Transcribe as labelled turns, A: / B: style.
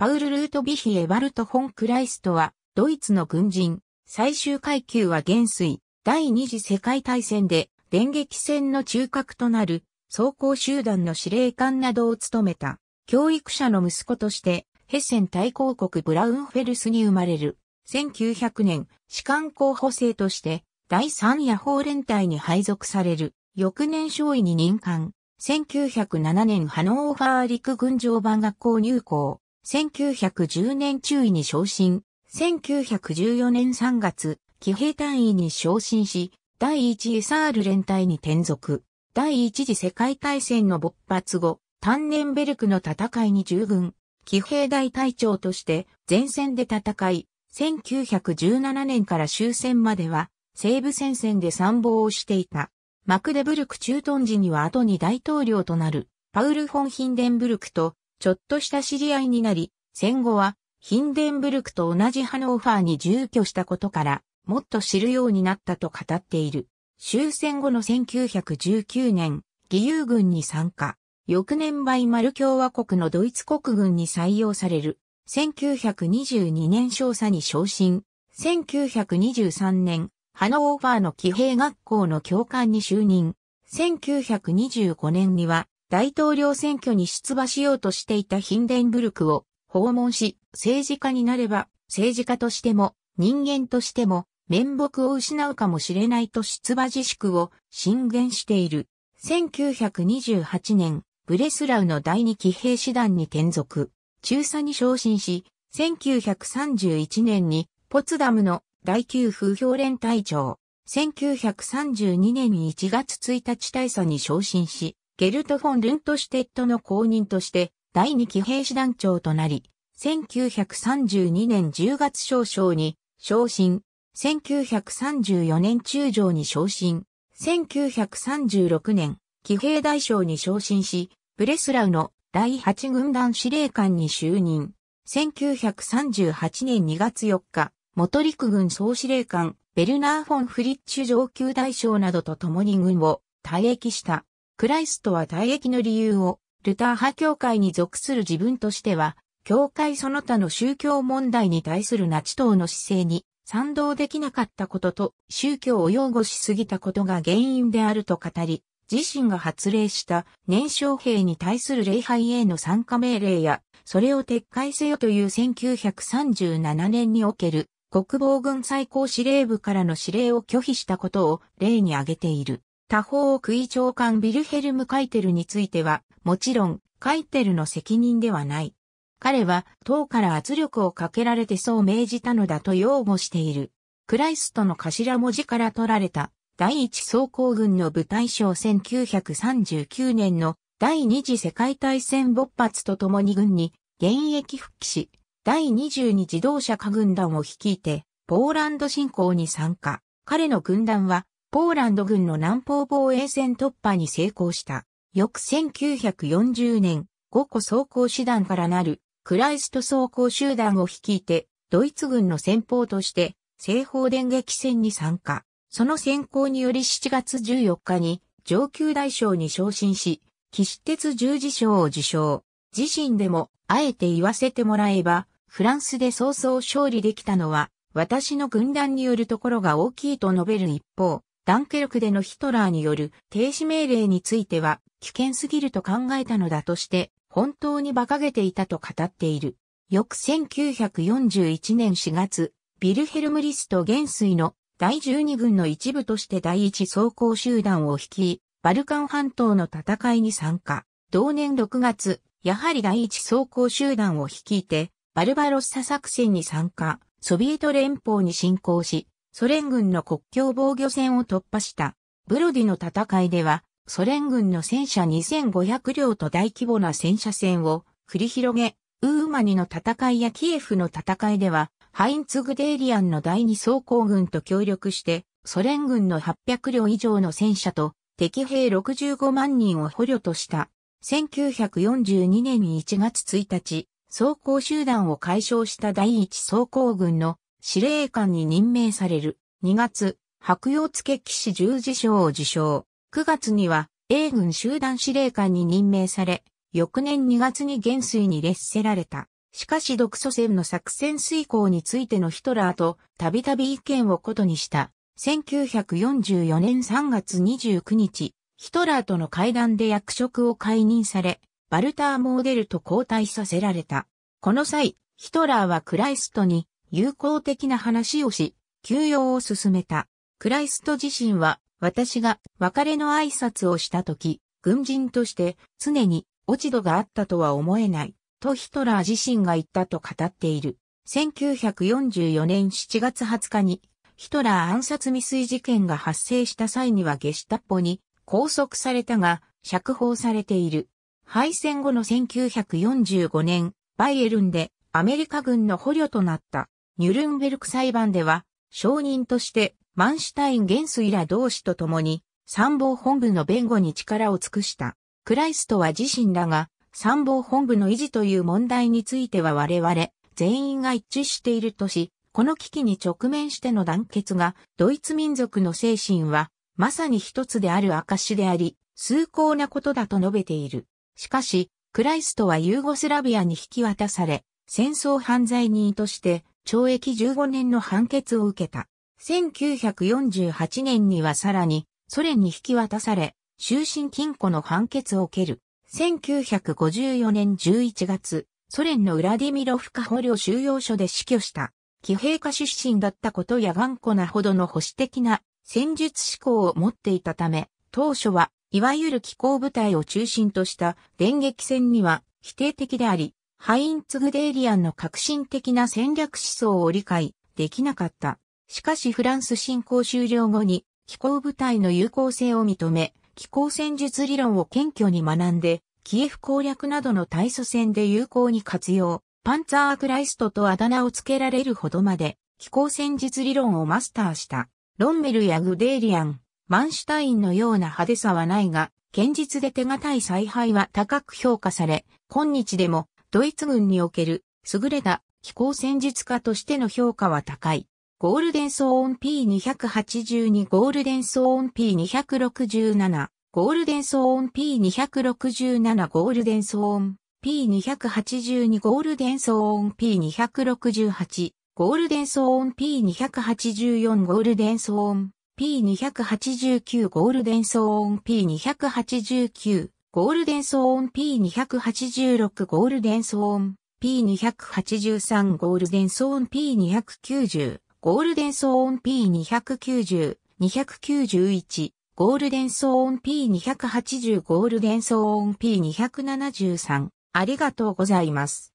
A: パウル・ルートビヒ・エバルト・フォン・クライストは、ドイツの軍人、最終階級は元帥、第二次世界大戦で、電撃戦の中核となる、装甲集団の司令官などを務めた、教育者の息子として、ヘッセン大公国ブラウンフェルスに生まれる。1900年、士官候補生として、第三野法連隊に配属される。翌年少尉に任官。1907年ハノーファー陸軍乗番学校入校。1910年中尉に昇進、1914年3月、騎兵単位に昇進し、第1 SR 連隊に転属。第一次世界大戦の勃発後、タンネンベルクの戦いに従軍、騎兵大隊長として前線で戦い、1917年から終戦までは西部戦線で参謀をしていた。マクデブルク駐屯時には後に大統領となるパウル・フォン・ヒンデンブルクとちょっとした知り合いになり、戦後はヒンデンブルクと同じハノーファーに住居したことから、もっと知るようになったと語っている。終戦後の1919年、義勇軍に参加。翌年バイマル共和国のドイツ国軍に採用される。1922年少佐に昇進。1923年、ハノーファーの騎兵学校の教官に就任。1925年には、大統領選挙に出馬しようとしていたヒンデンブルクを訪問し、政治家になれば、政治家としても、人間としても、面目を失うかもしれないと出馬自粛を進言している。1928年、ブレスラウの第二騎兵師団に転属、中佐に昇進し、1931年にポツダムの第九風評連隊長、1932年1月1日大佐に昇進し、ゲルト・フォン・ルントシュテットの後任として、第二騎兵師団長となり、1932年10月少将に昇進、1934年中将に昇進、1936年騎兵大将に昇進し、ブレスラウの第8軍団司令官に就任。1938年2月4日、元陸軍総司令官、ベルナー・フォン・フリッチュ上級大将などと共に軍を退役した。クライストは退役の理由を、ルター派教会に属する自分としては、教会その他の宗教問題に対するナチ党の姿勢に賛同できなかったことと宗教を擁護しすぎたことが原因であると語り、自身が発令した年少兵に対する礼拝への参加命令や、それを撤回せよという1937年における国防軍最高司令部からの指令を拒否したことを例に挙げている。他方クイ長官ビルヘルム・カイテルについては、もちろん、カイテルの責任ではない。彼は、党から圧力をかけられてそう命じたのだと擁護している。クライストの頭文字から取られた、第一装甲軍の部隊賞1939年の第二次世界大戦勃発とともに軍に現役復帰し、第22自動車化軍団を率いて、ポーランド侵攻に参加。彼の軍団は、ポーランド軍の南方防衛線突破に成功した。翌1940年、5個装甲師団からなるクライスト装甲集団を率いて、ドイツ軍の先方として西方電撃戦に参加。その先行により7月14日に上級大将に昇進し、騎士鉄十字章を受賞。自身でも、あえて言わせてもらえば、フランスで早々勝利できたのは、私の軍団によるところが大きいと述べる一方、ダンケルクでのヒトラーによる停止命令については危険すぎると考えたのだとして、本当に馬鹿げていたと語っている。翌1941年4月、ビルヘルム・リスト元帥の第12軍の一部として第一装甲集団を率い、バルカン半島の戦いに参加。同年6月、やはり第一装甲集団を率いて、バルバロッサ作戦に参加、ソビエト連邦に侵攻し、ソ連軍の国境防御線を突破した。ブロディの戦いでは、ソ連軍の戦車2500両と大規模な戦車戦を繰り広げ、ウーマニの戦いやキエフの戦いでは、ハインツグデーリアンの第二装甲軍と協力して、ソ連軍の800両以上の戦車と敵兵65万人を捕虜とした。1942年1月1日、装甲集団を解消した第一装甲軍の司令官に任命される。2月、白洋付騎士十字章を受賞。9月には、英軍集団司令官に任命され、翌年2月に元帥に列せられた。しかし独ソ戦の作戦遂行についてのヒトラーとたびたび意見を異にした。1944年3月29日、ヒトラーとの会談で役職を解任され、バルター・モーデルと交代させられた。この際、ヒトラーはクライストに友好的な話をし、休養を進めた。クライスト自身は、私が別れの挨拶をした時、軍人として常に落ち度があったとは思えない、とヒトラー自身が言ったと語っている。1944年7月20日に、ヒトラー暗殺未遂事件が発生した際にはゲシュタッポに拘束されたが、釈放されている。敗戦後の1945年、バイエルンでアメリカ軍の捕虜となった。ニュルンベルク裁判では、証人としてマンシュタイン元帥ら同士と共に参謀本部の弁護に力を尽くした。クライストは自身らが参謀本部の維持という問題については我々全員が一致しているとし、この危機に直面しての団結がドイツ民族の精神はまさに一つである証であり、崇高なことだと述べている。しかし、クライストはユーゴスラビアに引き渡され、戦争犯罪人として懲役15年の判決を受けた。1948年にはさらにソ連に引き渡され、終身禁錮の判決を受ける。1954年11月、ソ連のウラディミロフカ捕虜収容所で死去した。騎兵家出身だったことや頑固なほどの保守的な戦術思考を持っていたため、当初は、いわゆる気候部隊を中心とした電撃戦には否定的であり、ハインツグデーリアンの革新的な戦略思想を理解できなかった。しかしフランス侵攻終了後に気候部隊の有効性を認め、気候戦術理論を謙虚に学んで、キエフ攻略などの対蘇戦で有効に活用、パンツァークライストとあだ名を付けられるほどまで、気候戦術理論をマスターした。ロンメルやグデーリアン、マンシュタインのような派手さはないが、堅実で手堅い采配は高く評価され、今日でもドイツ軍における優れた飛行戦術家としての評価は高い。ゴールデンソー音 P282 ゴールデンソー音 P267 ゴールデンソー音 P267 ゴールデンソー音 P282 ゴールデンソー音 P268 ゴールデンソー音 P284 ゴールデンソー音 P289 ゴールデンーン P289 ゴールデン騒音 P286 ゴールデン騒音 P283 ゴールデン騒音 P290 ゴールデン騒音 P290 291ゴールデン騒音 P280 ゴールデン騒音 P273 ありがとうございます。